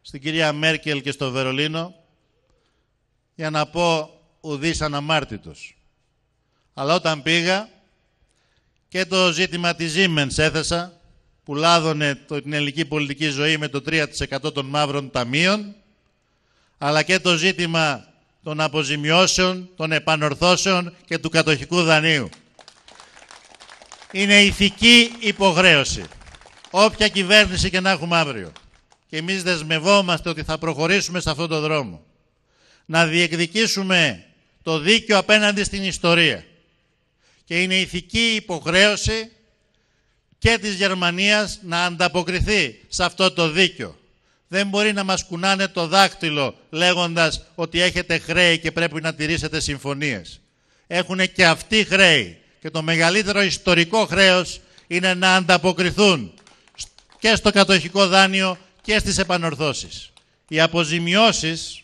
στην κυρία Μέρκελ και στο Βερολίνο για να πω ουδής αναμάρτητος. Αλλά όταν πήγα και το ζήτημα της Siemens έθεσα, που λάδωνε την ελληνική πολιτική ζωή με το 3% των μαύρων ταμείων, αλλά και το ζήτημα των αποζημιώσεων, των επανορθώσεων και του κατοχικού δανείου. Είναι ηθική υποχρέωση όποια κυβέρνηση και να έχουμε αύριο. Και εμείς δεσμευόμαστε ότι θα προχωρήσουμε σε αυτόν τον δρόμο. Να διεκδικήσουμε το δίκαιο απέναντι στην ιστορία. Και είναι ηθική υποχρέωση και της Γερμανίας να ανταποκριθεί σε αυτό το δίκαιο. Δεν μπορεί να μας κουνάνε το δάκτυλο λέγοντας ότι έχετε χρέη και πρέπει να τηρήσετε συμφωνίες. Έχουν και αυτοί χρέη και το μεγαλύτερο ιστορικό χρέος είναι να ανταποκριθούν και στο κατοχικό δάνειο και στις επανορθώσεις. Οι αποζημιώσεις,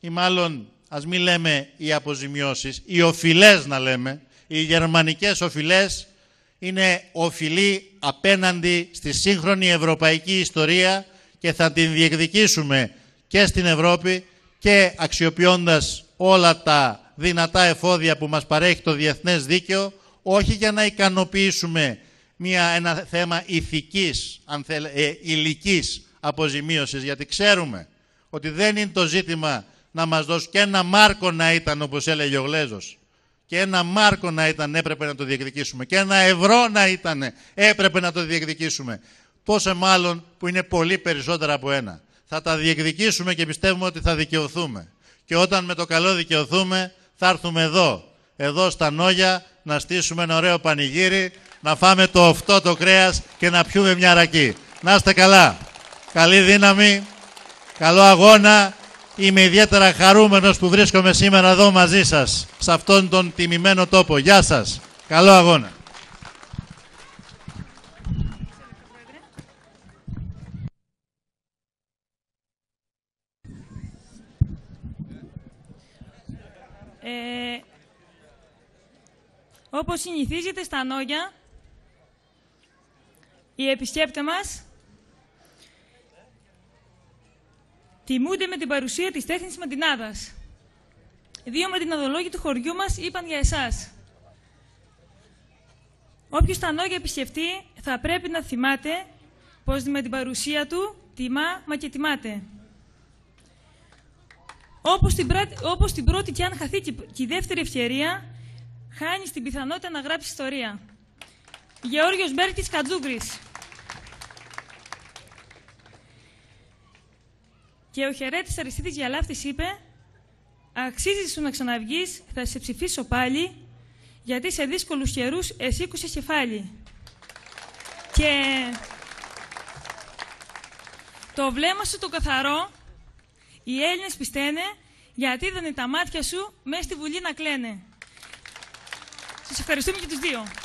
ή μάλλον ας μην λέμε οι αποζημιώσεις, οι οφειλές να λέμε, οι γερμανικές οφειλές είναι οφειλή απέναντι στη σύγχρονη ευρωπαϊκή ιστορία και θα την διεκδικήσουμε και στην Ευρώπη και αξιοποιώντας όλα τα δυνατά εφόδια που μας παρέχει το διεθνές δίκαιο, όχι για να ικανοποιήσουμε μια, ένα θέμα ηθικής, αν θέλε, ε, αποζημίωσης, γιατί ξέρουμε ότι δεν είναι το ζήτημα να μας δώσει και ένα μάρκο να ήταν, όπως έλεγε ο Γλέζος, και ένα μάρκο να ήταν έπρεπε να το διεκδικήσουμε, και ένα ευρώ να ήταν έπρεπε να το διεκδικήσουμε. Πόσο μάλλον που είναι πολύ περισσότερα από ένα. Θα τα διεκδικήσουμε και πιστεύουμε ότι θα δικαιωθούμε. Και όταν με το καλό δικαιωθούμε, θα έρθουμε εδώ, εδώ στα Νόγια, να στήσουμε ένα ωραίο πανηγύρι, να φάμε το αυτό το κρέας και να πιούμε μια ρακή. Να είστε καλά. Καλή δύναμη, καλό αγώνα. Είμαι ιδιαίτερα χαρούμενος που βρίσκομαι σήμερα εδώ μαζί σας, σε αυτόν τον τιμημένο τόπο. Γεια σας. Καλό αγώνα.
Ε, όπως συνηθίζεται στα νόγια, οι επισκέπτε μας τιμούνται με την παρουσία της τέχνης Μαντινάδας. Δύο με την μαντιναδολόγοι του χωριού μας είπαν για εσάς. Όποιος τα νόγια επισκεφτεί θα πρέπει να θυμάται πως με την παρουσία του τιμά μα και τιμάται. Όπως την, πρώτη και αν χαθεί και η δεύτερη ευκαιρία, χάνεις την πιθανότητα να γράψεις ιστορία. Γεώργιος Μπέρκης Κατζούγκρης. Και ο χαιρέτης αριστείτης Γιαλάφτης είπε: Αξίζει σου να ξαναβγείς, θα σε ψηφίσω πάλι, γιατί σε δύσκολους καιρούς εσήκουσε κεφάλι. Και το βλέμμα σου το καθαρό, οι Έλληνες πιστένε, γιατί είδανε τα μάτια σου μέσα στη Βουλή να κλαίνε. Σας ευχαριστούμε και τους δύο.